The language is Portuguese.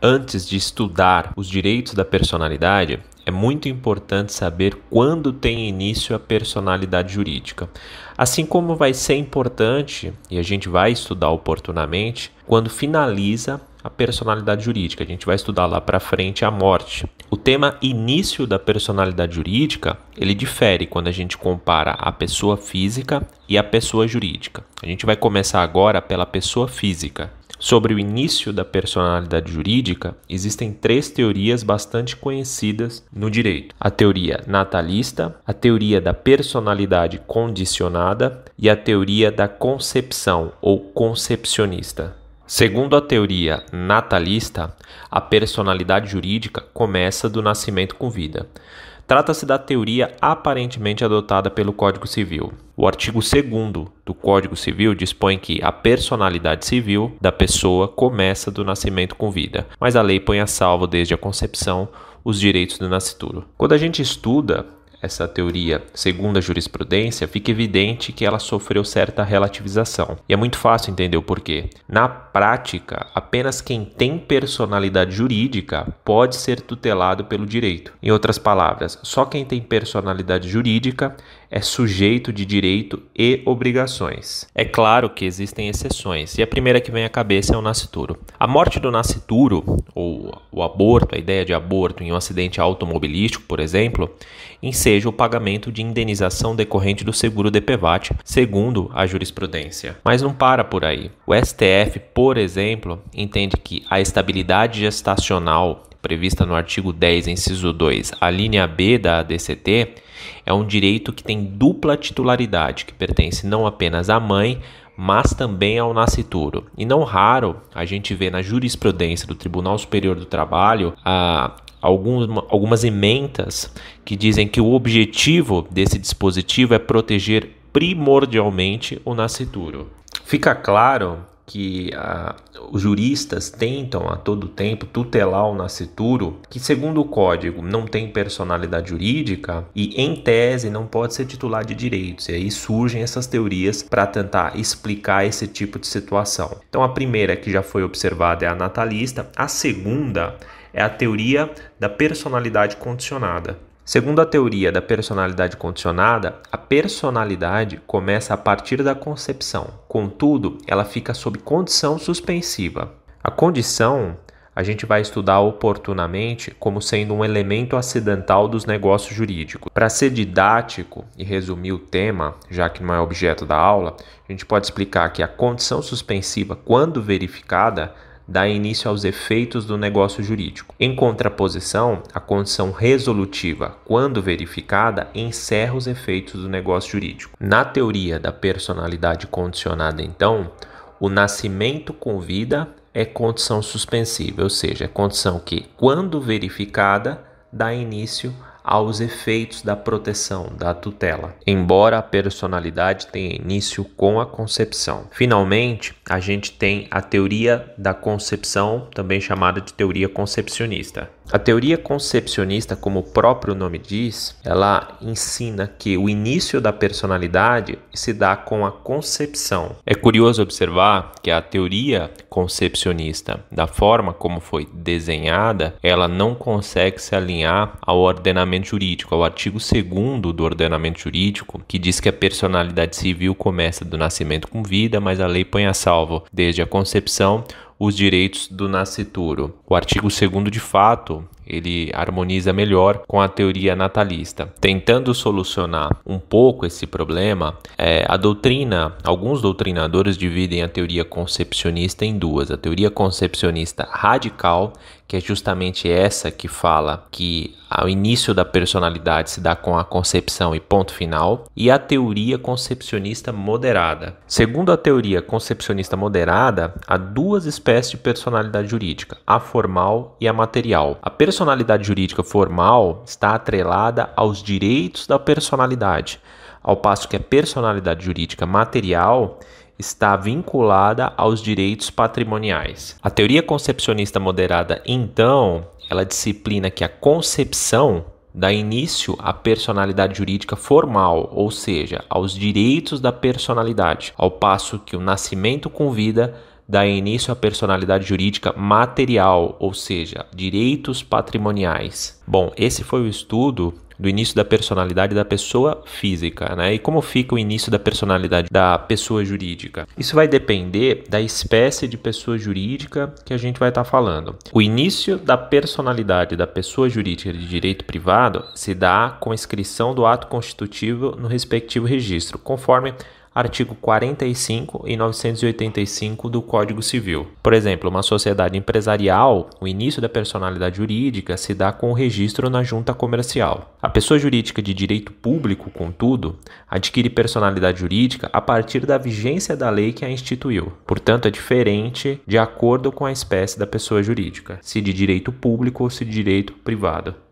Antes de estudar os direitos da personalidade, é muito importante saber quando tem início a personalidade jurídica. Assim como vai ser importante, e a gente vai estudar oportunamente, quando finaliza a personalidade jurídica. A gente vai estudar lá para frente a morte. O tema início da personalidade jurídica, ele difere quando a gente compara a pessoa física e a pessoa jurídica. A gente vai começar agora pela pessoa física, Sobre o início da personalidade jurídica, existem três teorias bastante conhecidas no direito: a teoria natalista, a teoria da personalidade condicionada e a teoria da concepção ou concepcionista. Segundo a teoria natalista, a personalidade jurídica começa do nascimento com vida. Trata-se da teoria aparentemente adotada pelo Código Civil. O artigo 2 do Código Civil dispõe que a personalidade civil da pessoa começa do nascimento com vida, mas a lei põe a salvo desde a concepção os direitos do nascituro. Quando a gente estuda essa teoria segundo a jurisprudência, fica evidente que ela sofreu certa relativização. E é muito fácil entender o porquê. Na prática, apenas quem tem personalidade jurídica pode ser tutelado pelo direito. Em outras palavras, só quem tem personalidade jurídica é sujeito de direito e obrigações. É claro que existem exceções, e a primeira que vem à cabeça é o nascituro. A morte do nascituro, ou o aborto, a ideia de aborto em um acidente automobilístico, por exemplo, enseja o pagamento de indenização decorrente do seguro DPVAT, segundo a jurisprudência. Mas não para por aí. O STF, por exemplo, entende que a estabilidade gestacional prevista no artigo 10, inciso 2, a linha B da ADCT, é um direito que tem dupla titularidade, que pertence não apenas à mãe, mas também ao nascituro. E não raro a gente vê na jurisprudência do Tribunal Superior do Trabalho a, algumas, algumas ementas que dizem que o objetivo desse dispositivo é proteger primordialmente o nascituro. Fica claro que a, os juristas tentam a todo tempo tutelar o nascituro, que segundo o código não tem personalidade jurídica e em tese não pode ser titular de direitos. E aí surgem essas teorias para tentar explicar esse tipo de situação. Então a primeira que já foi observada é a natalista, a segunda é a teoria da personalidade condicionada. Segundo a teoria da personalidade condicionada, a personalidade começa a partir da concepção, contudo, ela fica sob condição suspensiva. A condição a gente vai estudar oportunamente como sendo um elemento acidental dos negócios jurídicos. Para ser didático e resumir o tema, já que não é objeto da aula, a gente pode explicar que a condição suspensiva, quando verificada, dá início aos efeitos do negócio jurídico. Em contraposição, a condição resolutiva, quando verificada, encerra os efeitos do negócio jurídico. Na teoria da personalidade condicionada, então, o nascimento com vida é condição suspensiva, ou seja, é condição que, quando verificada, dá início aos efeitos da proteção, da tutela, embora a personalidade tenha início com a concepção. Finalmente, a gente tem a teoria da concepção, também chamada de teoria concepcionista. A teoria concepcionista, como o próprio nome diz, ela ensina que o início da personalidade se dá com a concepção. É curioso observar que a teoria concepcionista, da forma como foi desenhada, ela não consegue se alinhar ao ordenamento jurídico, ao artigo 2 do ordenamento jurídico, que diz que a personalidade civil começa do nascimento com vida, mas a lei põe a salvo desde a concepção os direitos do nascituro. O artigo 2 de fato, ele harmoniza melhor com a teoria natalista. Tentando solucionar um pouco esse problema, é, a doutrina, alguns doutrinadores dividem a teoria concepcionista em duas: a teoria concepcionista radical, que é justamente essa que fala que o início da personalidade se dá com a concepção e ponto final, e a teoria concepcionista moderada. Segundo a teoria concepcionista moderada, há duas espécies de personalidade jurídica: a formal e a material. A personalidade jurídica formal está atrelada aos direitos da personalidade, ao passo que a personalidade jurídica material está vinculada aos direitos patrimoniais. A teoria concepcionista moderada, então, ela disciplina que a concepção dá início à personalidade jurídica formal, ou seja, aos direitos da personalidade, ao passo que o nascimento com vida dá início à personalidade jurídica material, ou seja, direitos patrimoniais. Bom, esse foi o estudo do início da personalidade da pessoa física, né? E como fica o início da personalidade da pessoa jurídica? Isso vai depender da espécie de pessoa jurídica que a gente vai estar tá falando. O início da personalidade da pessoa jurídica de direito privado se dá com a inscrição do ato constitutivo no respectivo registro, conforme artigo 45 e 985 do Código Civil. Por exemplo, uma sociedade empresarial, o início da personalidade jurídica se dá com o registro na junta comercial. A pessoa jurídica de direito público, contudo, adquire personalidade jurídica a partir da vigência da lei que a instituiu. Portanto, é diferente de acordo com a espécie da pessoa jurídica, se de direito público ou se de direito privado.